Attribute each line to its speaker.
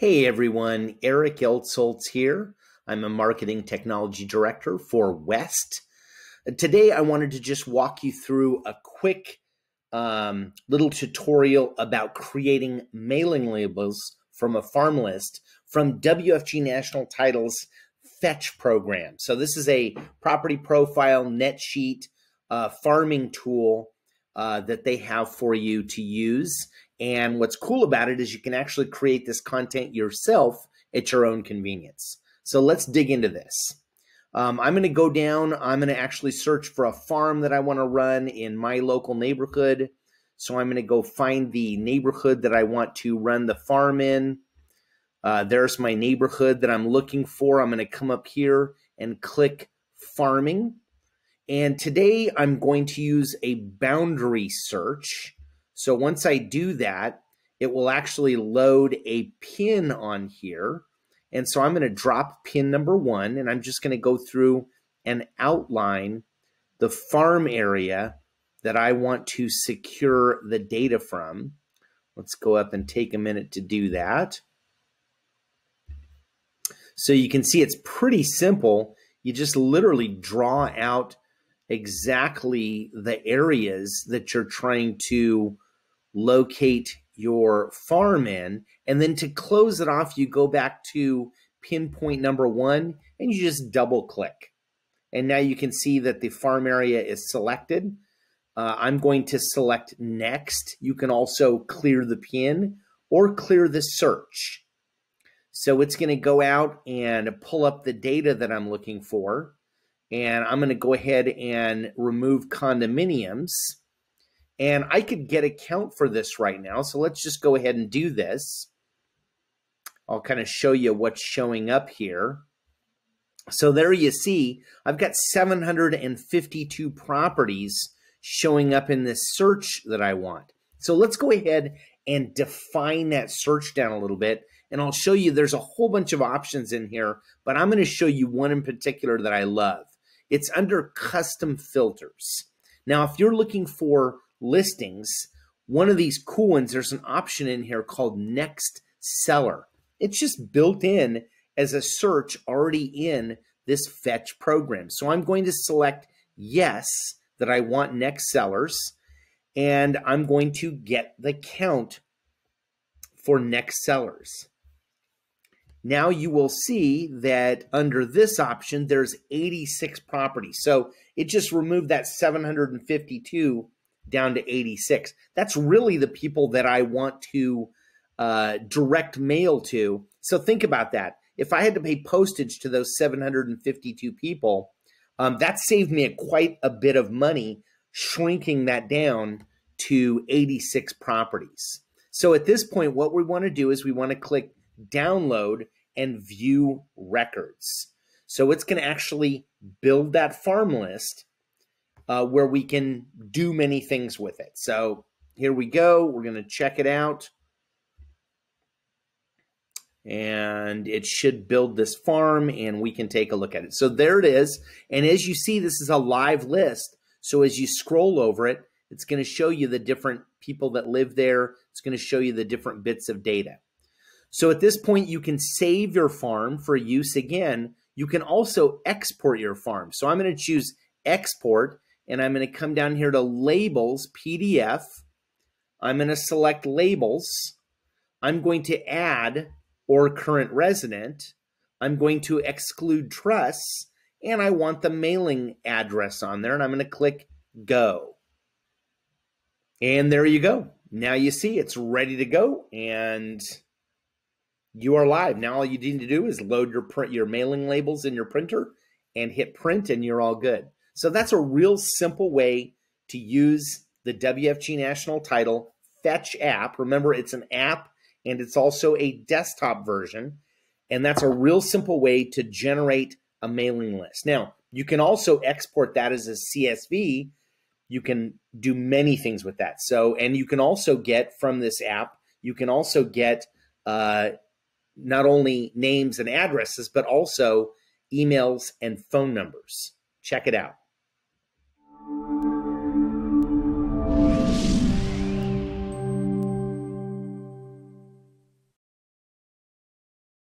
Speaker 1: Hey everyone, Eric Eltsoltz here. I'm a marketing technology director for West. Today I wanted to just walk you through a quick um, little tutorial about creating mailing labels from a farm list from WFG National Title's Fetch program. So this is a property profile, net sheet, uh, farming tool uh, that they have for you to use. And what's cool about it is you can actually create this content yourself at your own convenience. So let's dig into this. Um, I'm going to go down. I'm going to actually search for a farm that I want to run in my local neighborhood. So I'm going to go find the neighborhood that I want to run the farm in. Uh, there's my neighborhood that I'm looking for. I'm going to come up here and click farming. And today I'm going to use a boundary search. So once I do that, it will actually load a pin on here. And so I'm going to drop pin number one, and I'm just going to go through and outline the farm area that I want to secure the data from. Let's go up and take a minute to do that. So you can see it's pretty simple. You just literally draw out exactly the areas that you're trying to locate your farm in. And then to close it off, you go back to pinpoint number one and you just double click. And now you can see that the farm area is selected. Uh, I'm going to select next. You can also clear the pin or clear the search. So it's going to go out and pull up the data that I'm looking for and I'm going to go ahead and remove condominiums. And I could get a count for this right now. So let's just go ahead and do this. I'll kind of show you what's showing up here. So there you see, I've got 752 properties showing up in this search that I want. So let's go ahead and define that search down a little bit. And I'll show you there's a whole bunch of options in here, but I'm going to show you one in particular that I love. It's under custom filters. Now, if you're looking for listings, one of these cool ones, there's an option in here called next seller. It's just built in as a search already in this fetch program. So I'm going to select yes, that I want next sellers, and I'm going to get the count for next sellers. Now you will see that under this option, there's 86 properties. So it just removed that 752 down to 86. That's really the people that I want to uh, direct mail to. So think about that. If I had to pay postage to those 752 people, um, that saved me quite a bit of money shrinking that down to 86 properties. So at this point, what we want to do is we want to click download, and view records. So it's going to actually build that farm list uh, where we can do many things with it. So here we go. We're going to check it out. And it should build this farm and we can take a look at it. So there it is. And as you see, this is a live list. So as you scroll over it, it's going to show you the different people that live there. It's going to show you the different bits of data. So at this point, you can save your farm for use again. You can also export your farm. So I'm going to choose export and I'm going to come down here to labels PDF. I'm going to select labels. I'm going to add or current resident. I'm going to exclude trusts and I want the mailing address on there and I'm going to click go. And there you go. Now you see it's ready to go and you are live. Now all you need to do is load your print your mailing labels in your printer and hit print and you're all good. So that's a real simple way to use the WFG National Title Fetch app. Remember, it's an app and it's also a desktop version. And that's a real simple way to generate a mailing list. Now, you can also export that as a CSV. You can do many things with that. So, and you can also get from this app, you can also get uh, not only names and addresses, but also emails and phone numbers. Check it out.